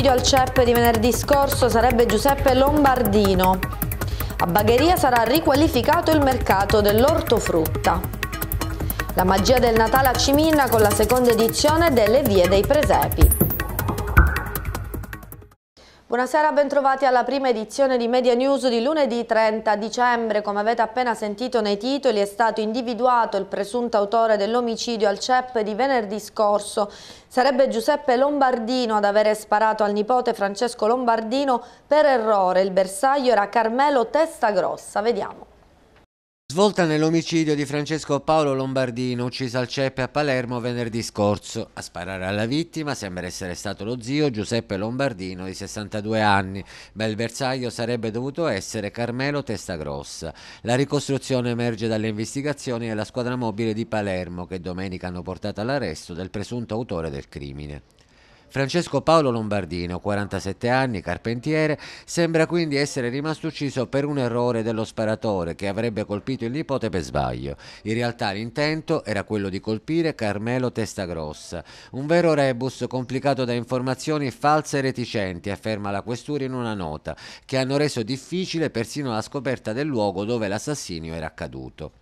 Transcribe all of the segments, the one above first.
Omicidio al CEP di venerdì scorso sarebbe Giuseppe Lombardino. A Bagheria sarà riqualificato il mercato dell'ortofrutta. La magia del Natale a Ciminna con la seconda edizione delle Vie dei Presepi. Buonasera, bentrovati alla prima edizione di Media News di lunedì 30 dicembre. Come avete appena sentito nei titoli è stato individuato il presunto autore dell'omicidio al CEP di venerdì scorso. Sarebbe Giuseppe Lombardino ad avere sparato al nipote Francesco Lombardino per errore. Il bersaglio era Carmelo Testagrossa. Vediamo. Svolta nell'omicidio di Francesco Paolo Lombardino, ucciso al ceppe a Palermo venerdì scorso. A sparare alla vittima sembra essere stato lo zio Giuseppe Lombardino di 62 anni, ma il bersaglio sarebbe dovuto essere Carmelo Testagrossa. La ricostruzione emerge dalle investigazioni della squadra mobile di Palermo che domenica hanno portato all'arresto del presunto autore del crimine. Francesco Paolo Lombardino, 47 anni, carpentiere, sembra quindi essere rimasto ucciso per un errore dello sparatore che avrebbe colpito il nipote per sbaglio. In realtà l'intento era quello di colpire Carmelo Testagrossa. Un vero rebus complicato da informazioni false e reticenti, afferma la questura in una nota, che hanno reso difficile persino la scoperta del luogo dove l'assassinio era accaduto.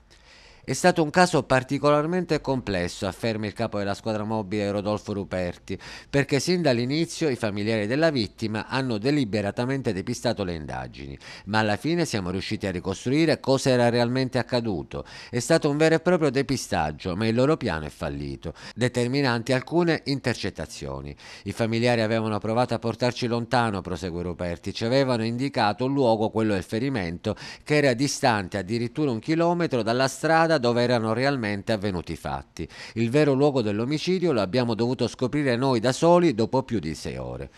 È stato un caso particolarmente complesso, afferma il capo della squadra mobile Rodolfo Ruperti, perché sin dall'inizio i familiari della vittima hanno deliberatamente depistato le indagini, ma alla fine siamo riusciti a ricostruire cosa era realmente accaduto. È stato un vero e proprio depistaggio, ma il loro piano è fallito, determinanti alcune intercettazioni. I familiari avevano provato a portarci lontano, prosegue Ruperti, ci avevano indicato un luogo, quello del ferimento, che era distante addirittura un chilometro dalla strada strada dove erano realmente avvenuti i fatti. Il vero luogo dell'omicidio lo abbiamo dovuto scoprire noi da soli dopo più di sei ore.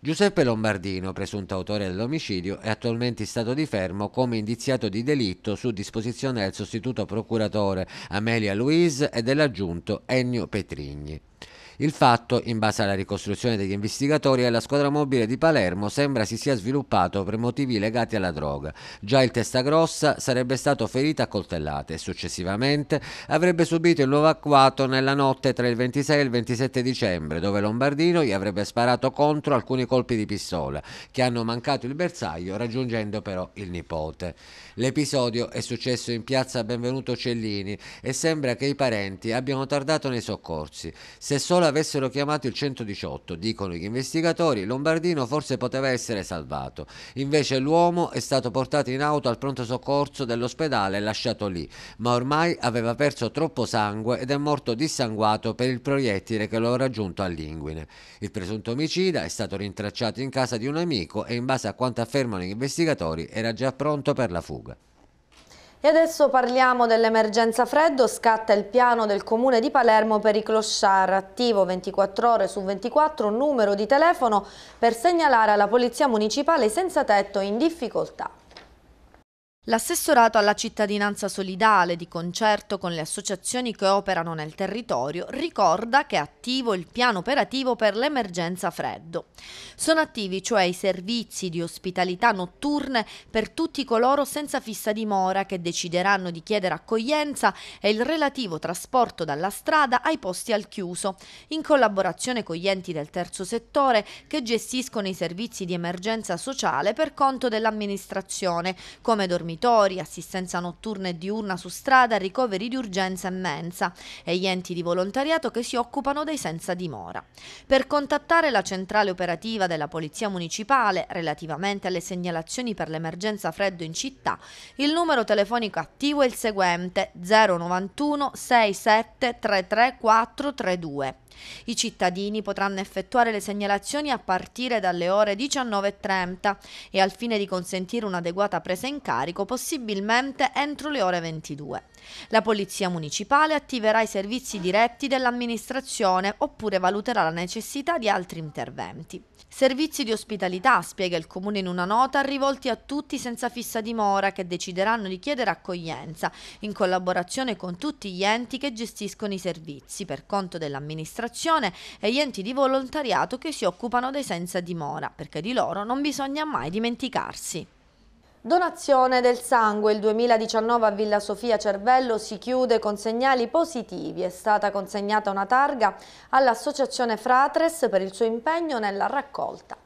Giuseppe Lombardino, presunto autore dell'omicidio, è attualmente in stato di fermo come indiziato di delitto su disposizione del sostituto procuratore Amelia Louise e dell'aggiunto Ennio Petrigni. Il fatto, in base alla ricostruzione degli investigatori, è che la squadra mobile di Palermo sembra si sia sviluppato per motivi legati alla droga. Già il testa grossa sarebbe stato ferito a coltellate e successivamente avrebbe subito il nuovo acquato nella notte tra il 26 e il 27 dicembre, dove Lombardino gli avrebbe sparato contro alcuni colpi di pistola che hanno mancato il bersaglio, raggiungendo però il nipote. L'episodio è successo in piazza Benvenuto Cellini e sembra che i parenti abbiano tardato nei soccorsi. Se solo avessero chiamato il 118, dicono gli investigatori, Lombardino forse poteva essere salvato. Invece l'uomo è stato portato in auto al pronto soccorso dell'ospedale e lasciato lì, ma ormai aveva perso troppo sangue ed è morto dissanguato per il proiettile che lo ha raggiunto all'inguine. Il presunto omicida è stato rintracciato in casa di un amico e in base a quanto affermano gli investigatori era già pronto per la fuga. E adesso parliamo dell'emergenza freddo, scatta il piano del comune di Palermo per i clochard, attivo 24 ore su 24, numero di telefono per segnalare alla polizia municipale i senza tetto in difficoltà. L'assessorato alla cittadinanza solidale, di concerto con le associazioni che operano nel territorio, ricorda che è attivo il piano operativo per l'emergenza freddo. Sono attivi cioè i servizi di ospitalità notturne per tutti coloro senza fissa dimora che decideranno di chiedere accoglienza e il relativo trasporto dalla strada ai posti al chiuso, in collaborazione con gli enti del terzo settore che gestiscono i servizi di emergenza sociale per conto dell'amministrazione, come dormitorio territori, assistenza notturna e diurna su strada, ricoveri di urgenza e mensa e gli enti di volontariato che si occupano dei senza dimora. Per contattare la centrale operativa della Polizia Municipale relativamente alle segnalazioni per l'emergenza freddo in città, il numero telefonico attivo è il seguente 091 67 33 432. I cittadini potranno effettuare le segnalazioni a partire dalle ore 19.30 e al fine di consentire un'adeguata presa in carico, possibilmente entro le ore 22. La Polizia Municipale attiverà i servizi diretti dell'amministrazione oppure valuterà la necessità di altri interventi. Servizi di ospitalità, spiega il Comune in una nota, rivolti a tutti senza fissa dimora che decideranno di chiedere accoglienza, in collaborazione con tutti gli enti che gestiscono i servizi per conto dell'amministrazione amministrazione e gli enti di volontariato che si occupano dei senza dimora, perché di loro non bisogna mai dimenticarsi. Donazione del sangue. Il 2019 a Villa Sofia Cervello si chiude con segnali positivi. È stata consegnata una targa all'associazione Fratres per il suo impegno nella raccolta.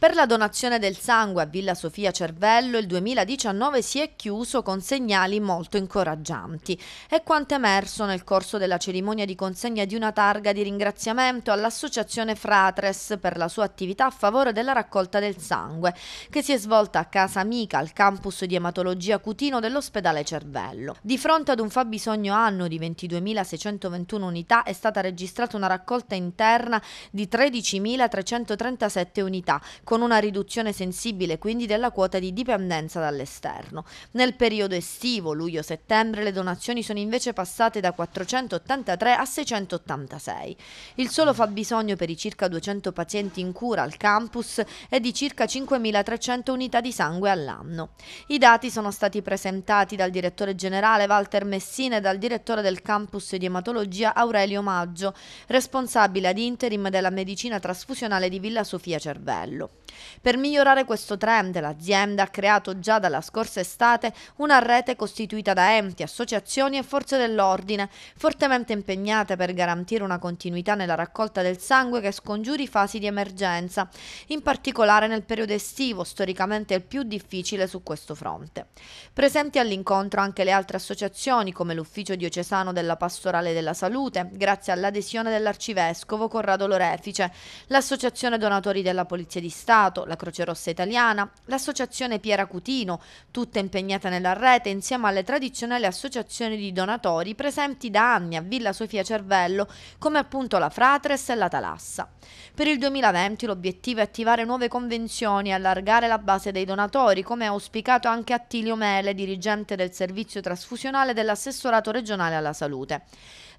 Per la donazione del sangue a Villa Sofia Cervello il 2019 si è chiuso con segnali molto incoraggianti. È quanto emerso nel corso della cerimonia di consegna di una targa di ringraziamento all'associazione Fratres per la sua attività a favore della raccolta del sangue, che si è svolta a Casa Amica, al campus di ematologia Cutino dell'ospedale Cervello. Di fronte ad un fabbisogno anno di 22.621 unità è stata registrata una raccolta interna di 13.337 unità, con una riduzione sensibile quindi della quota di dipendenza dall'esterno. Nel periodo estivo, luglio-settembre, le donazioni sono invece passate da 483 a 686. Il solo fabbisogno per i circa 200 pazienti in cura al campus è di circa 5.300 unità di sangue all'anno. I dati sono stati presentati dal direttore generale Walter Messina e dal direttore del campus di ematologia Aurelio Maggio, responsabile ad interim della medicina trasfusionale di Villa Sofia Cervello. Per migliorare questo trend, l'azienda ha creato già dalla scorsa estate una rete costituita da enti, associazioni e forze dell'ordine, fortemente impegnate per garantire una continuità nella raccolta del sangue che scongiuri fasi di emergenza, in particolare nel periodo estivo, storicamente il più difficile su questo fronte. Presenti all'incontro anche le altre associazioni, come l'Ufficio diocesano della Pastorale della Salute, grazie all'adesione dell'arcivescovo Corrado Lorefice, l'Associazione Donatori della Polizia di Stato, Stato, la Croce Rossa Italiana, l'associazione Piera Cutino, tutta impegnata nella rete insieme alle tradizionali associazioni di donatori presenti da anni a Villa Sofia Cervello, come appunto la Fratres e la Talassa. Per il 2020 l'obiettivo è attivare nuove convenzioni e allargare la base dei donatori, come ha auspicato anche Attilio Mele, dirigente del servizio trasfusionale dell'assessorato regionale alla salute.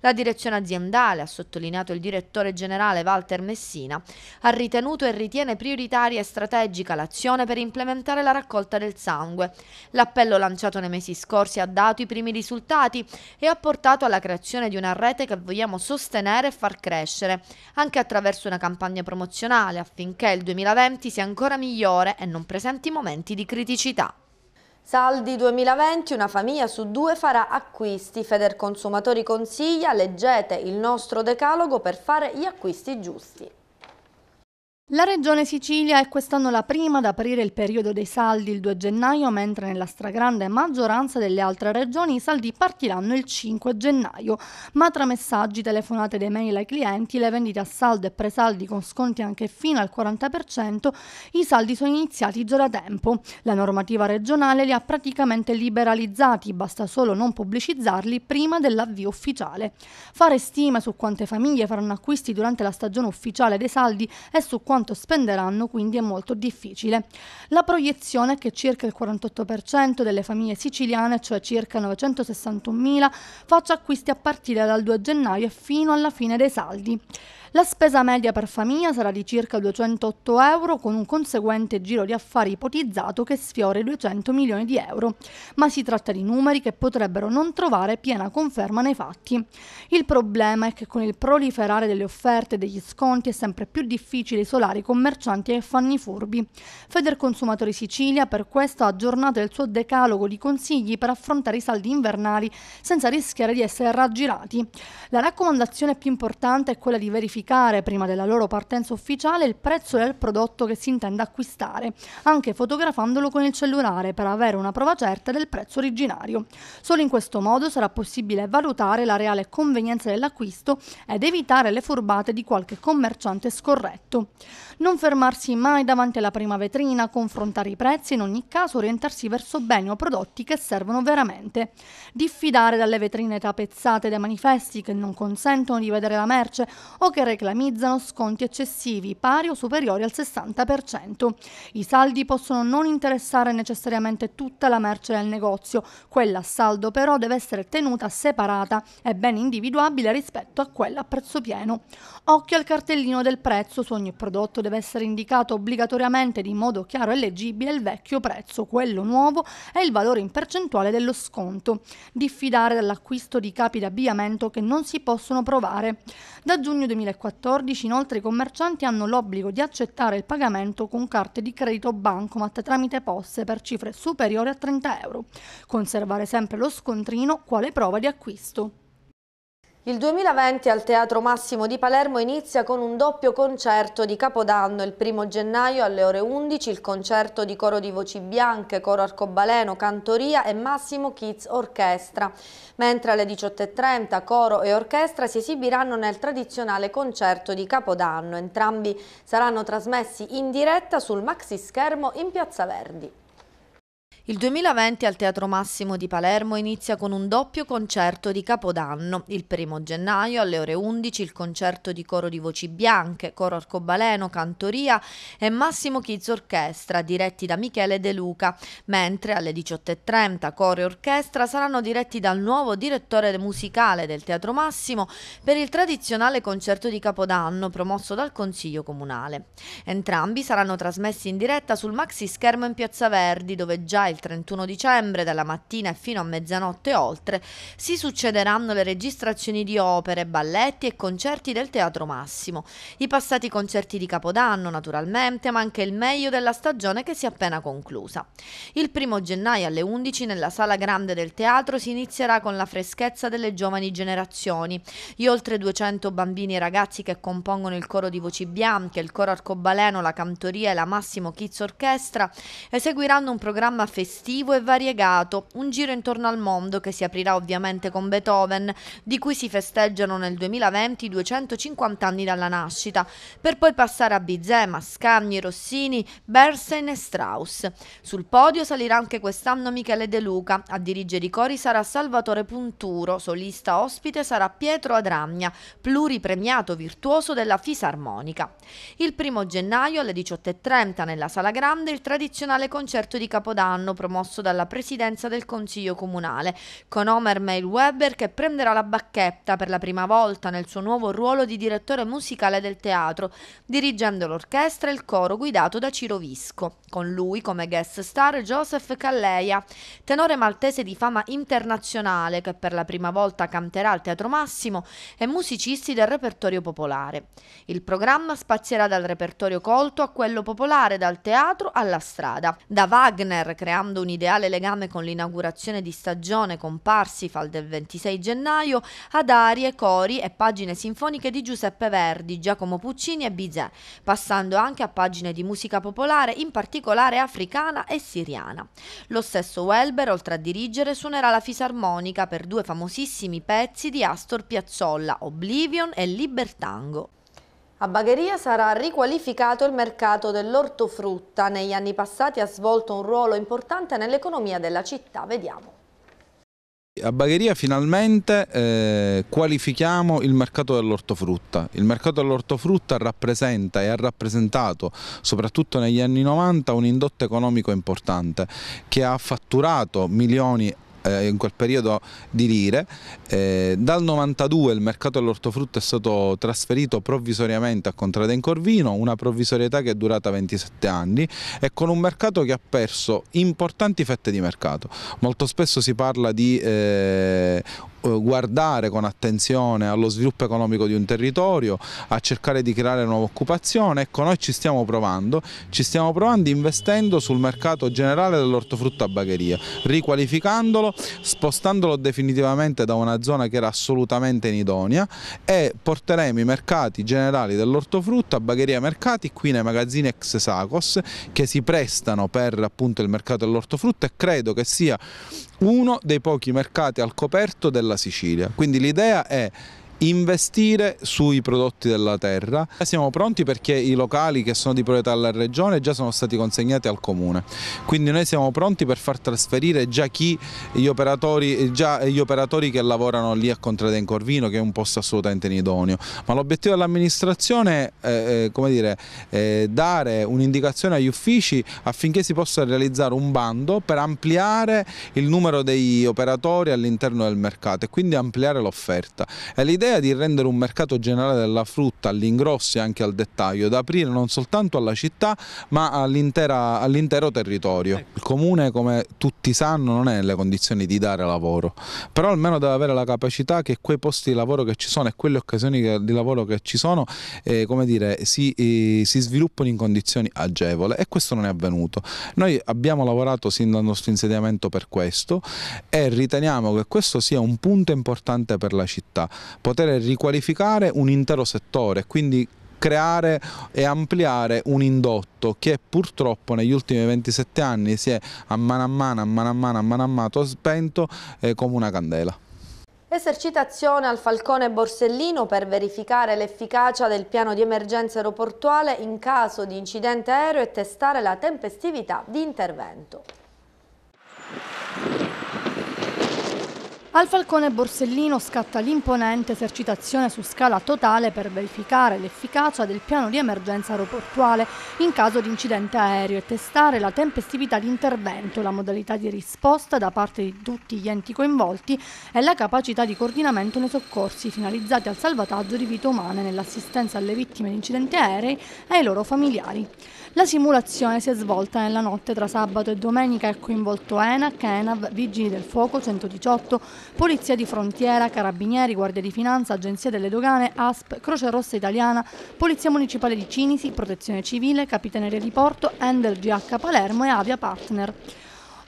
La direzione aziendale, ha sottolineato il direttore generale Walter Messina, ha ritenuto e ritiene prioritaria e strategica l'azione per implementare la raccolta del sangue. L'appello lanciato nei mesi scorsi ha dato i primi risultati e ha portato alla creazione di una rete che vogliamo sostenere e far crescere, anche attraverso una campagna promozionale affinché il 2020 sia ancora migliore e non presenti momenti di criticità. Saldi 2020, una famiglia su due farà acquisti. Feder Consumatori consiglia, leggete il nostro decalogo per fare gli acquisti giusti. La regione Sicilia è quest'anno la prima ad aprire il periodo dei saldi il 2 gennaio, mentre nella stragrande maggioranza delle altre regioni i saldi partiranno il 5 gennaio. Ma tra messaggi, telefonate ed email ai clienti, le vendite a saldo e presaldi con sconti anche fino al 40%, i saldi sono iniziati già da tempo. La normativa regionale li ha praticamente liberalizzati, basta solo non pubblicizzarli prima dell'avvio ufficiale. Fare stime su quante famiglie faranno acquisti durante la stagione ufficiale dei saldi e su quanto quanto spenderanno quindi è molto difficile. La proiezione è che circa il 48% delle famiglie siciliane, cioè circa 961.000, faccia acquisti a partire dal 2 gennaio fino alla fine dei saldi. La spesa media per famiglia sarà di circa 208 euro con un conseguente giro di affari ipotizzato che sfiora i 200 milioni di euro, ma si tratta di numeri che potrebbero non trovare piena conferma nei fatti. Il problema è che con il proliferare delle offerte e degli sconti è sempre più difficile isolare i commercianti e fanni furbi. Feder Consumatori Sicilia per questo ha aggiornato il suo decalogo di consigli per affrontare i saldi invernali senza rischiare di essere raggirati. La raccomandazione più importante è quella di verificare verificare prima della loro partenza ufficiale il prezzo del prodotto che si intende acquistare, anche fotografandolo con il cellulare per avere una prova certa del prezzo originario. Solo in questo modo sarà possibile valutare la reale convenienza dell'acquisto ed evitare le furbate di qualche commerciante scorretto. Non fermarsi mai davanti alla prima vetrina, confrontare i prezzi e in ogni caso orientarsi verso beni o prodotti che servono veramente. Diffidare dalle vetrine tappezzate dai manifesti che non consentono di vedere la merce o che reclamizzano sconti eccessivi pari o superiori al 60%. I saldi possono non interessare necessariamente tutta la merce del negozio, quella a saldo però deve essere tenuta separata e ben individuabile rispetto a quella a prezzo pieno. Occhio al cartellino del prezzo, su ogni prodotto deve essere indicato obbligatoriamente di modo chiaro e leggibile il vecchio prezzo, quello nuovo e il valore in percentuale dello sconto. Diffidare dall'acquisto di capi d'abbigliamento che non si possono provare. Da giugno 2014 2014 inoltre i commercianti hanno l'obbligo di accettare il pagamento con carte di credito bancomat tramite poste per cifre superiori a 30 euro, conservare sempre lo scontrino quale prova di acquisto. Il 2020 al Teatro Massimo di Palermo inizia con un doppio concerto di Capodanno. Il primo gennaio alle ore 11 il concerto di coro di voci bianche, coro arcobaleno, cantoria e Massimo Kids Orchestra, mentre alle 18.30 coro e orchestra si esibiranno nel tradizionale concerto di Capodanno. Entrambi saranno trasmessi in diretta sul maxi schermo in Piazza Verdi. Il 2020 al Teatro Massimo di Palermo inizia con un doppio concerto di Capodanno. Il primo gennaio alle ore 11 il concerto di coro di voci bianche, coro arcobaleno, cantoria e Massimo Kids Orchestra diretti da Michele De Luca, mentre alle 18.30 coro e orchestra saranno diretti dal nuovo direttore musicale del Teatro Massimo per il tradizionale concerto di Capodanno promosso dal Consiglio Comunale. Entrambi saranno trasmessi in diretta sul maxi schermo in Piazza Verdi dove già il 31 dicembre, dalla mattina fino a mezzanotte e oltre, si succederanno le registrazioni di opere, balletti e concerti del Teatro Massimo. I passati concerti di Capodanno, naturalmente, ma anche il meglio della stagione che si è appena conclusa. Il primo gennaio alle 11 nella Sala Grande del Teatro si inizierà con la freschezza delle giovani generazioni. Gli oltre 200 bambini e ragazzi che compongono il coro di voci bianche, il coro arcobaleno, la cantoria e la Massimo Kids Orchestra eseguiranno un programma festivo festivo e variegato, un giro intorno al mondo che si aprirà ovviamente con Beethoven, di cui si festeggiano nel 2020 i 250 anni dalla nascita, per poi passare a Bizet, Mascagni, Rossini, Bersen e Strauss. Sul podio salirà anche quest'anno Michele De Luca, a dirigere i cori sarà Salvatore Punturo, solista ospite sarà Pietro Adramnia, pluripremiato virtuoso della fisarmonica. Il primo gennaio alle 18.30 nella Sala Grande il tradizionale concerto di Capodanno anno promosso dalla presidenza del Consiglio Comunale, con Omer Weber che prenderà la bacchetta per la prima volta nel suo nuovo ruolo di direttore musicale del teatro, dirigendo l'orchestra e il coro guidato da Ciro Visco. Con lui come guest star Joseph Calleia, tenore maltese di fama internazionale che per la prima volta canterà al Teatro Massimo e musicisti del repertorio popolare. Il programma spazierà dal repertorio colto a quello popolare, dal teatro alla strada. Da Wagner, creando creando un ideale legame con l'inaugurazione di stagione con Parsifal del 26 gennaio, ad arie, cori e pagine sinfoniche di Giuseppe Verdi, Giacomo Puccini e Bizet, passando anche a pagine di musica popolare, in particolare africana e siriana. Lo stesso Welber, oltre a dirigere, suonerà la fisarmonica per due famosissimi pezzi di Astor Piazzolla, Oblivion e Libertango. A Bagheria sarà riqualificato il mercato dell'ortofrutta. Negli anni passati ha svolto un ruolo importante nell'economia della città. Vediamo. A Bagheria finalmente eh, qualifichiamo il mercato dell'ortofrutta. Il mercato dell'ortofrutta rappresenta e ha rappresentato, soprattutto negli anni 90, un indotto economico importante che ha fatturato milioni eh, in quel periodo di lire. Eh, dal 92 il mercato dell'ortofrutto è stato trasferito provvisoriamente a Contrada in Corvino, una provvisorietà che è durata 27 anni e con un mercato che ha perso importanti fette di mercato. Molto spesso si parla di eh, eh, guardare con attenzione allo sviluppo economico di un territorio, a cercare di creare nuova occupazione, ecco noi ci stiamo provando, ci stiamo provando investendo sul mercato generale dell'ortofrutta a bagheria, riqualificandolo, spostandolo definitivamente da una zona che era assolutamente inidonea e porteremo i mercati generali dell'ortofrutta a bagheria mercati qui nei magazzini ex Sacos che si prestano per appunto il mercato dell'ortofrutta e credo che sia uno dei pochi mercati al coperto della Sicilia. Quindi l'idea è investire sui prodotti della terra. Siamo pronti perché i locali che sono di proprietà della regione già sono stati consegnati al comune, quindi noi siamo pronti per far trasferire già, chi, gli, operatori, già gli operatori che lavorano lì a Contrada in Corvino che è un posto assolutamente in idoneo. ma l'obiettivo dell'amministrazione è è dare un'indicazione agli uffici affinché si possa realizzare un bando per ampliare il numero degli operatori all'interno del mercato e quindi ampliare l'offerta. L'idea l'idea di rendere un mercato generale della frutta all'ingrosso e anche al dettaglio, da aprire non soltanto alla città ma all'intero territorio. Ecco. Il comune come tutti sanno non è nelle condizioni di dare lavoro, però almeno deve avere la capacità che quei posti di lavoro che ci sono e quelle occasioni di lavoro che ci sono eh, dire, si, eh, si sviluppano in condizioni agevole e questo non è avvenuto. Noi abbiamo lavorato sin dal nostro insediamento per questo e riteniamo che questo sia un punto importante per la città, poter poter riqualificare un intero settore, quindi creare e ampliare un indotto che purtroppo negli ultimi 27 anni si è a mano a mano, a mano a mano, a mano a mano spento eh, come una candela. Esercitazione al Falcone Borsellino per verificare l'efficacia del piano di emergenza aeroportuale in caso di incidente aereo e testare la tempestività di intervento. Al Falcone Borsellino scatta l'imponente esercitazione su scala totale per verificare l'efficacia del piano di emergenza aeroportuale in caso di incidente aereo e testare la tempestività di intervento, la modalità di risposta da parte di tutti gli enti coinvolti e la capacità di coordinamento nei soccorsi finalizzati al salvataggio di vite umane nell'assistenza alle vittime di incidenti aerei e ai loro familiari. La simulazione si è svolta nella notte tra sabato e domenica e ha coinvolto ENAC, ENAV, Vigili del Fuoco 118, Polizia di Frontiera, Carabinieri, Guardia di Finanza, Agenzia delle Dogane, ASP, Croce Rossa Italiana, Polizia Municipale di Cinisi, Protezione Civile, Capitaneria di Porto, Ender GH Palermo e Avia Partner.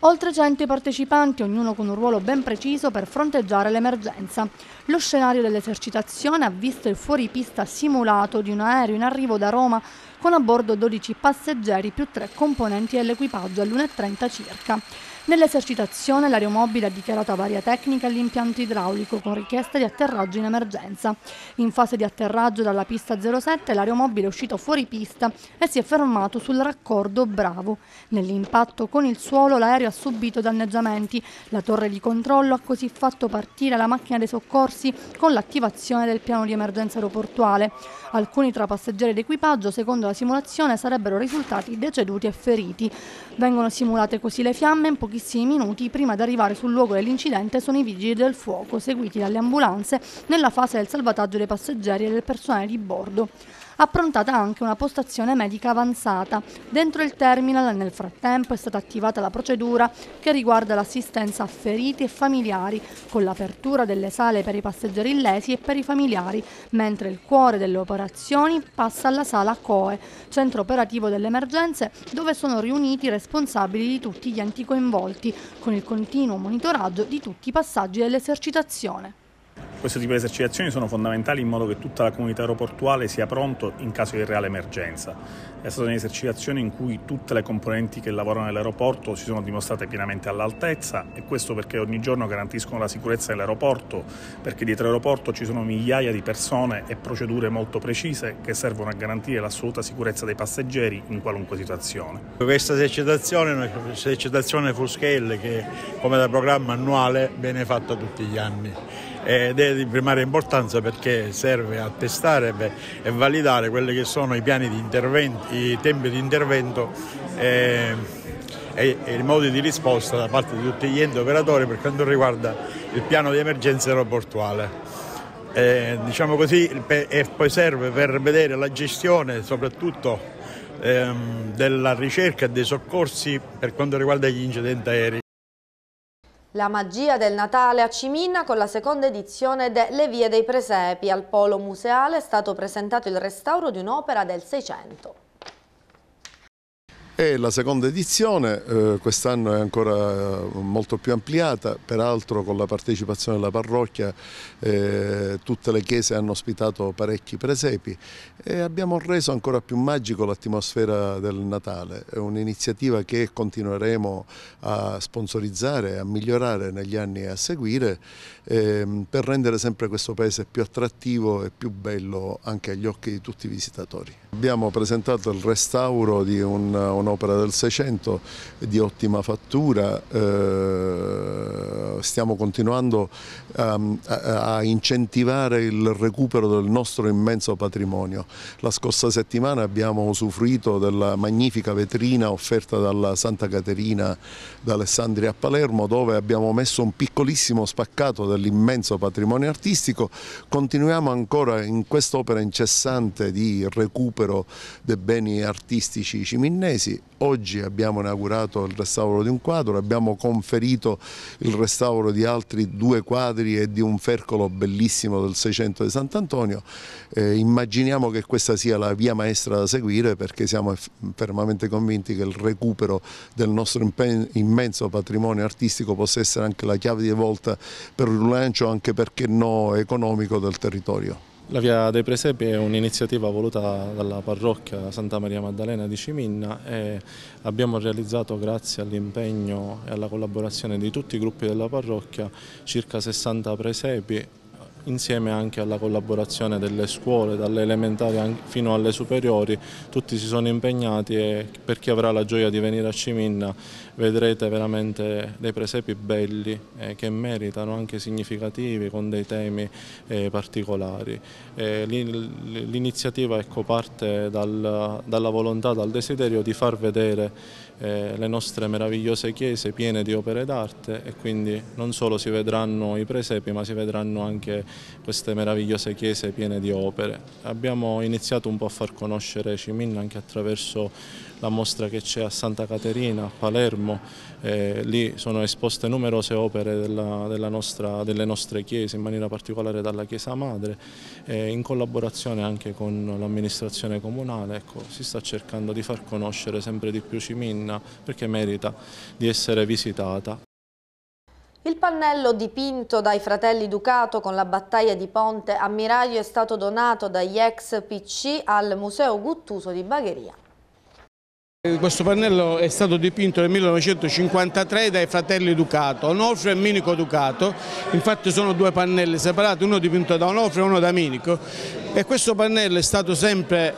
Oltre 100 partecipanti, ognuno con un ruolo ben preciso per fronteggiare l'emergenza. Lo scenario dell'esercitazione ha visto il fuoripista simulato di un aereo in arrivo da Roma con a bordo 12 passeggeri più 3 componenti dell'equipaggio alle 1.30 circa. Nell'esercitazione l'aeromobile ha dichiarato avaria tecnica all'impianto idraulico con richiesta di atterraggio in emergenza. In fase di atterraggio dalla pista 07 l'aeromobile è uscito fuori pista e si è fermato sul raccordo Bravo. Nell'impatto con il suolo l'aereo ha subito danneggiamenti. La torre di controllo ha così fatto partire la macchina dei soccorsi con l'attivazione del piano di emergenza aeroportuale. Alcuni tra passeggeri ed equipaggio, secondo la simulazione, sarebbero risultati deceduti e feriti. Vengono simulate così le fiamme in pochi pochissimi minuti prima di arrivare sul luogo dell'incidente sono i vigili del fuoco, seguiti dalle ambulanze nella fase del salvataggio dei passeggeri e del personale di bordo approntata anche una postazione medica avanzata. Dentro il terminal nel frattempo è stata attivata la procedura che riguarda l'assistenza a feriti e familiari, con l'apertura delle sale per i passeggeri illesi e per i familiari, mentre il cuore delle operazioni passa alla sala COE, centro operativo delle emergenze, dove sono riuniti i responsabili di tutti gli enti coinvolti, con il continuo monitoraggio di tutti i passaggi dell'esercitazione. Questo tipo di esercitazioni sono fondamentali in modo che tutta la comunità aeroportuale sia pronta in caso di reale emergenza. È stata un'esercitazione in cui tutte le componenti che lavorano nell'aeroporto si sono dimostrate pienamente all'altezza e questo perché ogni giorno garantiscono la sicurezza dell'aeroporto, perché dietro l'aeroporto ci sono migliaia di persone e procedure molto precise che servono a garantire l'assoluta sicurezza dei passeggeri in qualunque situazione. Questa esercitazione è un'esercitazione full scale che come da programma annuale viene fatta tutti gli anni ed è di primaria importanza perché serve a testare e validare quelli che sono i piani di intervento, i tempi di intervento e, eh, e, e i modi di risposta da parte di tutti gli enti operatori per quanto riguarda il piano di emergenza aeroportuale. Eh, diciamo così, e poi serve per vedere la gestione soprattutto ehm, della ricerca e dei soccorsi per quanto riguarda gli incidenti aerei. La magia del Natale a Cimina con la seconda edizione de Le vie dei presepi. Al Polo Museale è stato presentato il restauro di un'opera del Seicento. È la seconda edizione, eh, quest'anno è ancora eh, molto più ampliata, peraltro con la partecipazione della parrocchia eh, tutte le chiese hanno ospitato parecchi presepi e abbiamo reso ancora più magico l'atmosfera del Natale. È un'iniziativa che continueremo a sponsorizzare, e a migliorare negli anni a seguire eh, per rendere sempre questo paese più attrattivo e più bello anche agli occhi di tutti i visitatori. Abbiamo presentato il restauro di un, un un'opera del Seicento di ottima fattura, eh, stiamo continuando ehm, a, incentivare il recupero del nostro immenso patrimonio. La scorsa settimana abbiamo usufruito della magnifica vetrina offerta dalla Santa Caterina d'Alessandria a Palermo dove abbiamo messo un piccolissimo spaccato dell'immenso patrimonio artistico, continuiamo ancora in quest'opera incessante di recupero dei beni artistici ciminnesi oggi abbiamo inaugurato il restauro di un quadro, abbiamo conferito il restauro di altri due quadri e di un fercolo bellissimo del 600 di Sant'Antonio, eh, immaginiamo che questa sia la via maestra da seguire perché siamo fermamente convinti che il recupero del nostro immenso patrimonio artistico possa essere anche la chiave di volta per un rilancio anche perché no economico del territorio. La Via dei Presepi è un'iniziativa voluta dalla parrocchia Santa Maria Maddalena di Ciminna e abbiamo realizzato grazie all'impegno e alla collaborazione di tutti i gruppi della parrocchia circa 60 presepi insieme anche alla collaborazione delle scuole, dalle elementari fino alle superiori, tutti si sono impegnati e per chi avrà la gioia di venire a Ciminna vedrete veramente dei presepi belli eh, che meritano anche significativi con dei temi eh, particolari. Eh, L'iniziativa ecco, parte dal, dalla volontà, dal desiderio di far vedere eh, le nostre meravigliose chiese piene di opere d'arte e quindi non solo si vedranno i presepi ma si vedranno anche queste meravigliose chiese piene di opere. Abbiamo iniziato un po' a far conoscere Cimin anche attraverso la mostra che c'è a Santa Caterina, a Palermo, eh, lì sono esposte numerose opere della, della nostra, delle nostre chiese, in maniera particolare dalla Chiesa Madre, eh, in collaborazione anche con l'amministrazione comunale, ecco, si sta cercando di far conoscere sempre di più Ciminna perché merita di essere visitata. Il pannello dipinto dai fratelli Ducato con la battaglia di Ponte Ammiraglio è stato donato dagli ex PC al Museo Guttuso di Bagheria. Questo pannello è stato dipinto nel 1953 dai fratelli Ducato, Onofrio e Minico Ducato, infatti sono due pannelli separati, uno dipinto da Onofrio e uno da Minico e questo pannello è stato sempre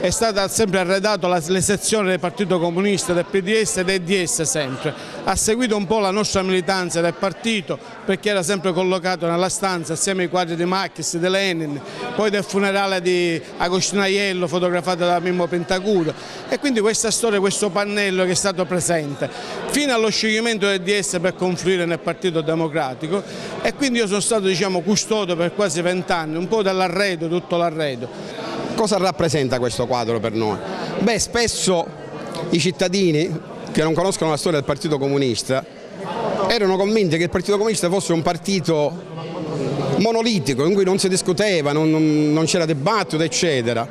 è stata sempre arredata le sezioni del Partito Comunista, del PDS e del DS sempre. Ha seguito un po' la nostra militanza del partito perché era sempre collocato nella stanza assieme ai quadri di Marx, di Lenin, poi del funerale di Agostino Aiello fotografato da Mimmo Pentacuro e quindi questa storia, questo pannello che è stato presente fino allo scioglimento del DS per confluire nel Partito Democratico e quindi io sono stato diciamo, custode per quasi vent'anni, un po' dall'arredo, tutto l'arredo cosa rappresenta questo quadro per noi? Beh, spesso i cittadini che non conoscono la storia del Partito Comunista erano convinti che il Partito Comunista fosse un partito monolitico in cui non si discuteva, non, non, non c'era dibattito eccetera.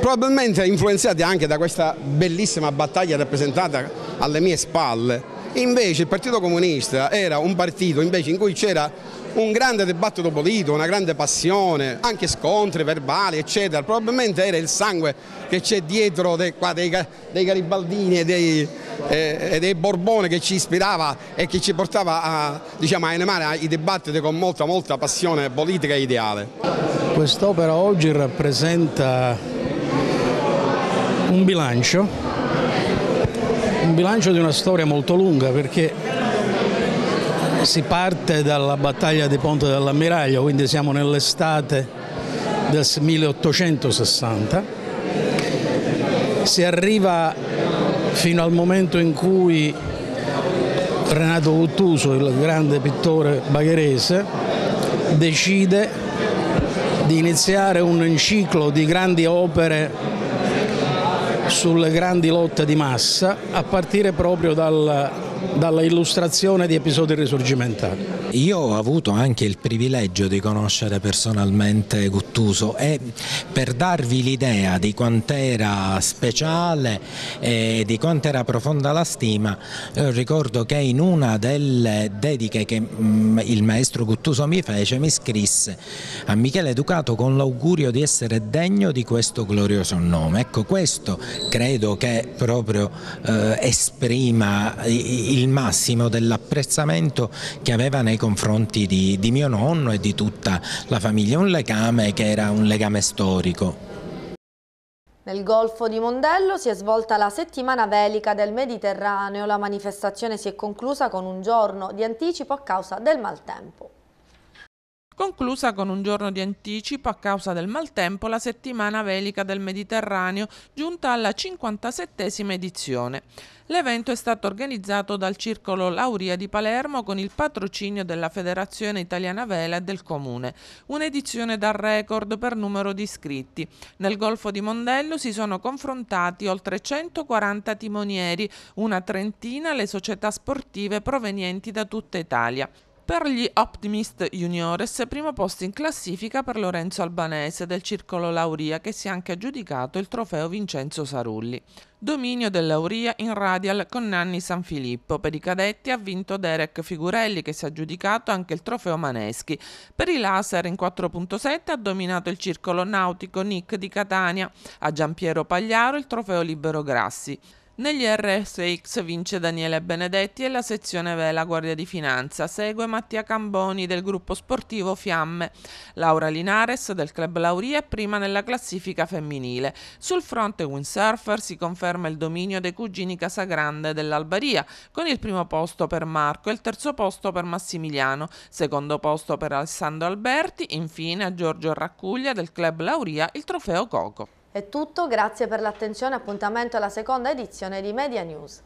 Probabilmente influenzati anche da questa bellissima battaglia rappresentata alle mie spalle, invece il Partito Comunista era un partito in cui c'era un grande dibattito politico, una grande passione, anche scontri verbali eccetera, probabilmente era il sangue che c'è dietro dei, qua, dei, dei garibaldini e dei, eh, dei, borbone che ci ispirava e che ci portava a, diciamo, a enemare i dibattiti con molta molta passione politica e ideale. Quest'opera oggi rappresenta un bilancio, un bilancio di una storia molto lunga perché si parte dalla battaglia di Ponte dell'Ammiraglio, quindi siamo nell'estate del 1860. Si arriva fino al momento in cui Renato Uttuso, il grande pittore bagherese, decide di iniziare un ciclo di grandi opere sulle grandi lotte di massa a partire proprio dal dalla illustrazione di episodi risorgimentali. Io ho avuto anche il privilegio di conoscere personalmente Guttuso e per darvi l'idea di quant'era speciale e di quant'era profonda la stima, eh, ricordo che in una delle dediche che mm, il maestro Guttuso mi fece mi scrisse a Michele Ducato con l'augurio di essere degno di questo glorioso nome. Ecco, questo credo che proprio eh, esprima i il massimo dell'apprezzamento che aveva nei confronti di, di mio nonno e di tutta la famiglia, un legame che era un legame storico. Nel Golfo di Mondello si è svolta la settimana velica del Mediterraneo. La manifestazione si è conclusa con un giorno di anticipo a causa del maltempo conclusa con un giorno di anticipo a causa del maltempo la settimana velica del Mediterraneo giunta alla 57esima edizione. L'evento è stato organizzato dal Circolo Lauria di Palermo con il patrocinio della Federazione Italiana Vela e del Comune, un'edizione da record per numero di iscritti. Nel Golfo di Mondello si sono confrontati oltre 140 timonieri, una trentina le società sportive provenienti da tutta Italia. Per gli Optimist Juniores, primo posto in classifica per Lorenzo Albanese del Circolo Lauria che si è anche aggiudicato il trofeo Vincenzo Sarulli. Dominio Lauria in radial con Nanni Sanfilippo. Per i cadetti ha vinto Derek Figurelli che si è aggiudicato anche il trofeo Maneschi. Per i laser in 4.7 ha dominato il circolo nautico Nick di Catania. A Giampiero Pagliaro il trofeo Libero Grassi. Negli RSX vince Daniele Benedetti e la sezione Vela Guardia di Finanza. Segue Mattia Camboni del gruppo sportivo Fiamme, Laura Linares del club Lauria è prima nella classifica femminile. Sul fronte windsurfer si conferma il dominio dei cugini Casagrande dell'Albaria, con il primo posto per Marco e il terzo posto per Massimiliano, secondo posto per Alessandro Alberti, infine a Giorgio Raccuglia del club Lauria il trofeo Coco. È tutto, grazie per l'attenzione, appuntamento alla seconda edizione di Media News.